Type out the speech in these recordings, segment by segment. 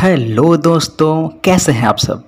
hello दोस्तों कैसे हैं आप सब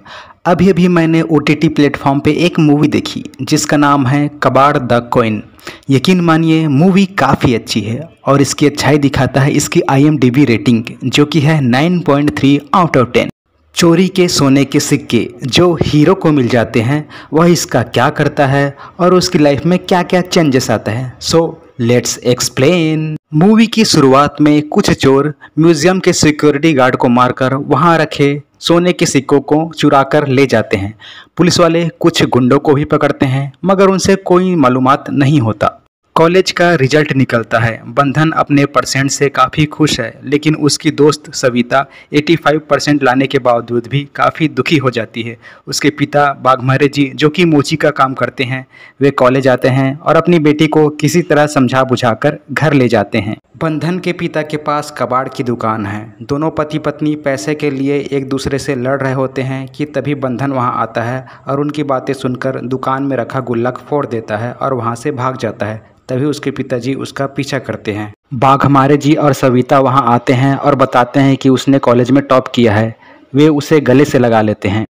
अभी अभी मैंने ओ टी टी प्लेटफॉर्म पर एक मूवी देखी जिसका नाम है कबाड़ द कोइन यकीन मानिए मूवी काफ़ी अच्छी है और इसकी अच्छाई दिखाता है इसकी आईएमडीबी रेटिंग जो कि है 9.3 आउट ऑफ टेन चोरी के सोने के सिक्के जो हीरो को मिल जाते हैं वह इसका क्या करता है और उसकी लाइफ में क्या क्या चेंजेस आता है सो लेट्स एक्सप्लेन मूवी की शुरुआत में कुछ चोर म्यूजियम के सिक्योरिटी गार्ड को मारकर वहां रखे सोने के सिक्कों को चुरा कर ले जाते हैं पुलिस वाले कुछ गुंडों को भी पकड़ते हैं मगर उनसे कोई मालूमात नहीं होता कॉलेज का रिजल्ट निकलता है बंधन अपने परसेंट से काफ़ी खुश है लेकिन उसकी दोस्त सविता 85 परसेंट लाने के बावजूद भी काफ़ी दुखी हो जाती है उसके पिता बाघमारे जी जो कि मोची का काम करते हैं वे कॉलेज आते हैं और अपनी बेटी को किसी तरह समझा बुझाकर घर ले जाते हैं बंधन के पिता के पास कबाड़ की दुकान है दोनों पति पत्नी पैसे के लिए एक दूसरे से लड़ रहे होते हैं कि तभी बंधन वहां आता है और उनकी बातें सुनकर दुकान में रखा गुल्लक फोड़ देता है और वहां से भाग जाता है तभी उसके पिताजी उसका पीछा करते हैं बाघ हमारे जी और सविता वहाँ आते हैं और बताते हैं कि उसने कॉलेज में टॉप किया है वे उसे गले से लगा लेते हैं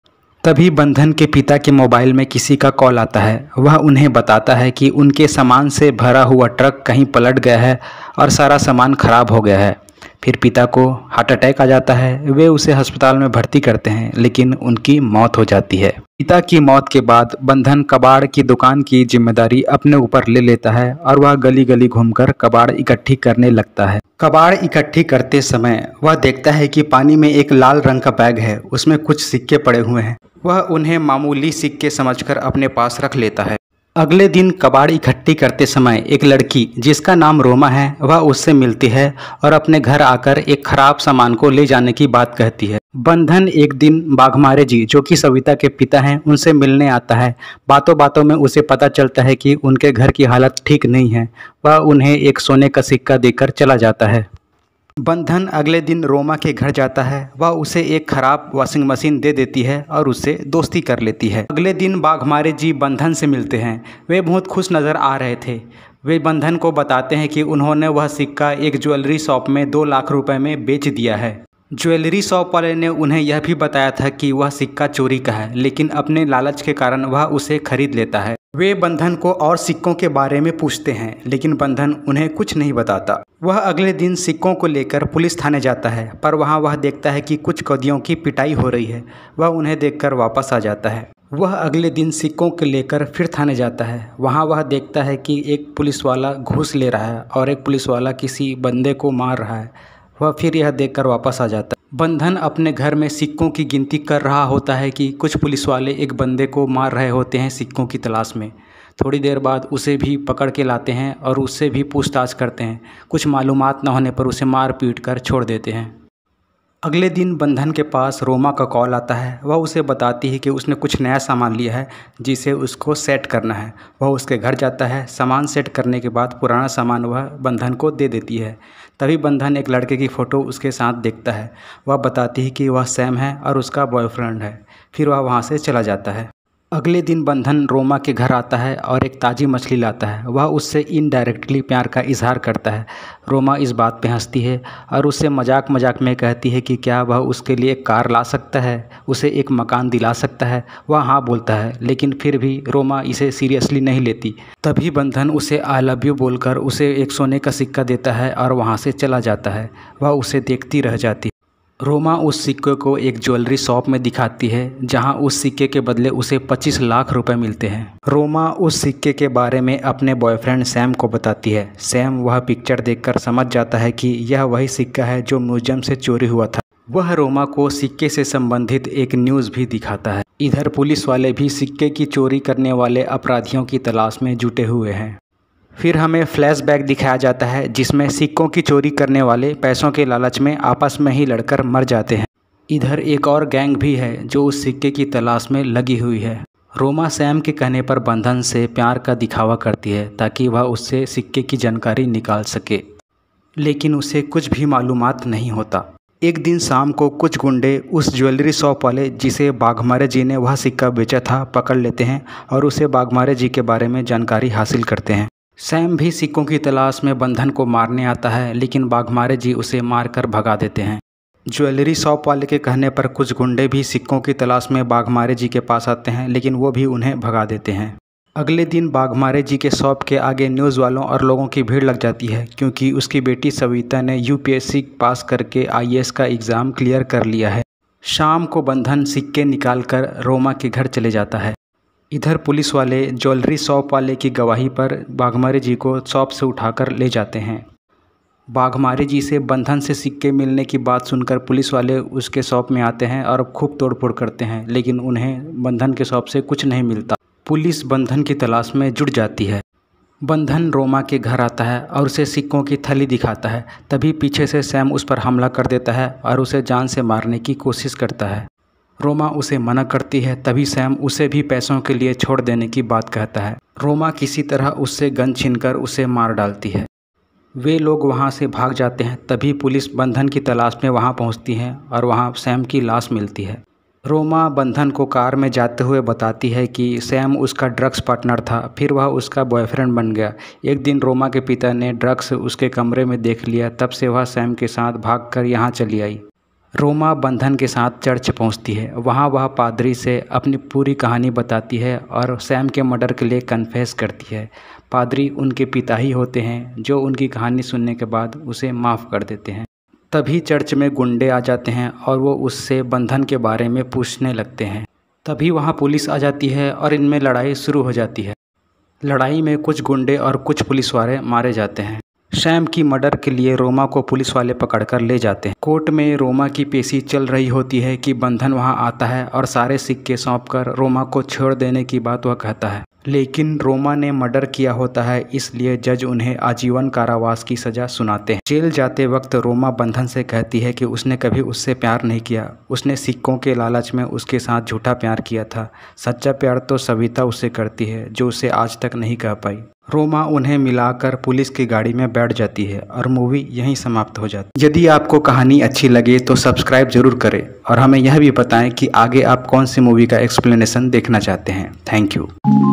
तभी बंधन के पिता के मोबाइल में किसी का कॉल आता है वह उन्हें बताता है कि उनके सामान से भरा हुआ ट्रक कहीं पलट गया है और सारा सामान खराब हो गया है फिर पिता को हार्ट अटैक आ जाता है वे उसे अस्पताल में भर्ती करते हैं लेकिन उनकी मौत हो जाती है पिता की मौत के बाद बंधन कबाड़ की दुकान की जिम्मेदारी अपने ऊपर ले लेता है और वह गली गली घूमकर कबाड़ इकट्ठी करने लगता है कबाड़ इकट्ठी करते समय वह देखता है कि पानी में एक लाल रंग का बैग है उसमें कुछ सिक्के पड़े हुए हैं वह उन्हें मामूली सिक्के समझकर अपने पास रख लेता है अगले दिन कबाड़ इकट्ठी करते समय एक लड़की जिसका नाम रोमा है वह उससे मिलती है और अपने घर आकर एक खराब सामान को ले जाने की बात कहती है बंधन एक दिन बाघमारे जी जो कि सविता के पिता हैं उनसे मिलने आता है बातों बातों में उसे पता चलता है कि उनके घर की हालत ठीक नहीं है वह उन्हें एक सोने का सिक्का देकर चला जाता है बंधन अगले दिन रोमा के घर जाता है वह उसे एक खराब वॉशिंग मशीन दे देती है और उससे दोस्ती कर लेती है अगले दिन बाघमारे जी बंधन से मिलते हैं वे बहुत खुश नज़र आ रहे थे वे बंधन को बताते हैं कि उन्होंने वह सिक्का एक ज्वेलरी शॉप में दो लाख रुपए में बेच दिया है ज्वेलरी शॉप वाले ने उन्हें यह भी बताया था कि वह सिक्का चोरी का है लेकिन अपने लालच के कारण वह उसे खरीद लेता है वे बंधन को और सिक्कों के बारे में पूछते हैं लेकिन बंधन उन्हें कुछ नहीं बताता वह अगले दिन सिक्कों को लेकर पुलिस थाने जाता है पर वहाँ वह देखता है कि कुछ कैदियों की पिटाई हो रही है वह उन्हें देखकर वापस आ जाता है वह अगले दिन सिक्कों को लेकर फिर थाने जाता है वहाँ वह देखता है कि एक पुलिस वाला घूस ले रहा है और एक पुलिस वाला किसी बंदे को मार रहा है वह फिर यह देखकर वापस आ जाता है बंधन अपने घर में सिक्कों की गिनती कर रहा होता है कि कुछ पुलिस वाले एक बंदे को मार रहे होते हैं सिक्कों की तलाश में थोड़ी देर बाद उसे भी पकड़ के लाते हैं और उससे भी पूछताछ करते हैं कुछ मालूम न होने पर उसे मार पीट कर छोड़ देते हैं अगले दिन बंधन के पास रोमा का कॉल आता है वह उसे बताती है कि उसने कुछ नया सामान लिया है जिसे उसको सेट करना है वह उसके घर जाता है सामान सेट करने के बाद पुराना सामान वह बंधन को दे देती है तभी बंधन एक लड़के की फ़ोटो उसके साथ देखता है वह बताती है कि वह सैम है और उसका बॉयफ्रेंड है फिर वह वहाँ से चला जाता है अगले दिन बंधन रोमा के घर आता है और एक ताज़ी मछली लाता है वह उससे इनडायरेक्टली प्यार का इजहार करता है रोमा इस बात पे हंसती है और उससे मजाक मजाक में कहती है कि क्या वह उसके लिए एक कार ला सकता है उसे एक मकान दिला सकता है वह हाँ बोलता है लेकिन फिर भी रोमा इसे सीरियसली नहीं लेती तभी बंधन उसे आई लव यू बोलकर उसे एक सोने का सिक्का देता है और वहाँ से चला जाता है वह उसे देखती रह जाती रोमा उस सिक्के को एक ज्वेलरी शॉप में दिखाती है जहां उस सिक्के के बदले उसे 25 लाख रुपए मिलते हैं रोमा उस सिक्के के बारे में अपने बॉयफ्रेंड सैम को बताती है सैम वह पिक्चर देखकर समझ जाता है कि यह वही सिक्का है जो म्यूजियम से चोरी हुआ था वह रोमा को सिक्के से संबंधित एक न्यूज़ भी दिखाता है इधर पुलिस वाले भी सिक्के की चोरी करने वाले अपराधियों की तलाश में जुटे हुए हैं फिर हमें फ्लैशबैक दिखाया जाता है जिसमें सिक्कों की चोरी करने वाले पैसों के लालच में आपस में ही लड़कर मर जाते हैं इधर एक और गैंग भी है जो उस सिक्के की तलाश में लगी हुई है रोमा सैम के कहने पर बंधन से प्यार का दिखावा करती है ताकि वह उससे सिक्के की जानकारी निकाल सके लेकिन उसे कुछ भी मालूम नहीं होता एक दिन शाम को कुछ गुंडे उस ज्वेलरी शॉप वाले जिसे बाघमारे जी ने वह सिक्का बेचा था पकड़ लेते हैं और उसे बाघमारे जी के बारे में जानकारी हासिल करते हैं सैम भी सिक्कों की तलाश में बंधन को मारने आता है लेकिन बाघमारे जी उसे मारकर भगा देते हैं ज्वेलरी शॉप वाले के कहने पर कुछ गुंडे भी सिक्कों की तलाश में बाघमारे जी के पास आते हैं लेकिन वो भी उन्हें भगा देते हैं अगले दिन बाघमारे जी के शॉप के आगे न्यूज़ वालों और लोगों की भीड़ लग जाती है क्योंकि उसकी बेटी सविता ने यू पास करके आई का एग्ज़ाम क्लियर कर लिया है शाम को बंधन सिक्के निकालकर रोमा के घर चले जाता है इधर पुलिस वाले ज्वेलरी शॉप वाले की गवाही पर बाघमारे जी को शॉप से उठाकर ले जाते हैं बाघमारे जी से बंधन से सिक्के मिलने की बात सुनकर पुलिस वाले उसके शॉप में आते हैं और खूब तोड़फोड़ करते हैं लेकिन उन्हें बंधन के शॉप से कुछ नहीं मिलता पुलिस बंधन की तलाश में जुट जाती है बंधन रोमा के घर आता है और उसे सिक्कों की थली दिखाता है तभी पीछे से सैम उस पर हमला कर देता है और उसे जान से मारने की कोशिश करता है रोमा उसे मना करती है तभी सैम उसे भी पैसों के लिए छोड़ देने की बात कहता है रोमा किसी तरह उससे गन छीनकर उसे मार डालती है वे लोग वहाँ से भाग जाते हैं तभी पुलिस बंधन की तलाश में वहाँ पहुँचती है और वहाँ सैम की लाश मिलती है रोमा बंधन को कार में जाते हुए बताती है कि सैम उसका ड्रग्स पार्टनर था फिर वह उसका बॉयफ्रेंड बन गया एक दिन रोमा के पिता ने ड्रग्स उसके कमरे में देख लिया तब से वह सैम के साथ भागकर यहाँ चली आई रोमा बंधन के साथ चर्च पहुंचती है वहां वह पादरी से अपनी पूरी कहानी बताती है और सैम के मर्डर के लिए कन्फेस करती है पादरी उनके पिता ही होते हैं जो उनकी कहानी सुनने के बाद उसे माफ़ कर देते हैं तभी चर्च में गुंडे आ जाते हैं और वो उससे बंधन के बारे में पूछने लगते हैं तभी वहाँ पुलिस आ जाती है और इनमें लड़ाई शुरू हो जाती है लड़ाई में कुछ गुंडे और कुछ पुलिस वाले मारे जाते हैं सैम की मर्डर के लिए रोमा को पुलिस वाले पकड़कर ले जाते हैं कोर्ट में रोमा की पेशी चल रही होती है कि बंधन वहां आता है और सारे सिक्के सौंप कर रोमा को छोड़ देने की बात वह कहता है लेकिन रोमा ने मर्डर किया होता है इसलिए जज उन्हें आजीवन कारावास की सज़ा सुनाते हैं जेल जाते वक्त रोमा बंधन से कहती है कि उसने कभी उससे प्यार नहीं किया उसने सिक्कों के लालच में उसके साथ झूठा प्यार किया था सच्चा प्यार तो सविता उसे करती है जो उसे आज तक नहीं कह पाई रोमा उन्हें मिलाकर पुलिस की गाड़ी में बैठ जाती है और मूवी यहीं समाप्त हो जाती है यदि आपको कहानी अच्छी लगे तो सब्सक्राइब जरूर करें और हमें यह भी बताएं कि आगे आप कौन सी मूवी का एक्सप्लेनेशन देखना चाहते हैं थैंक यू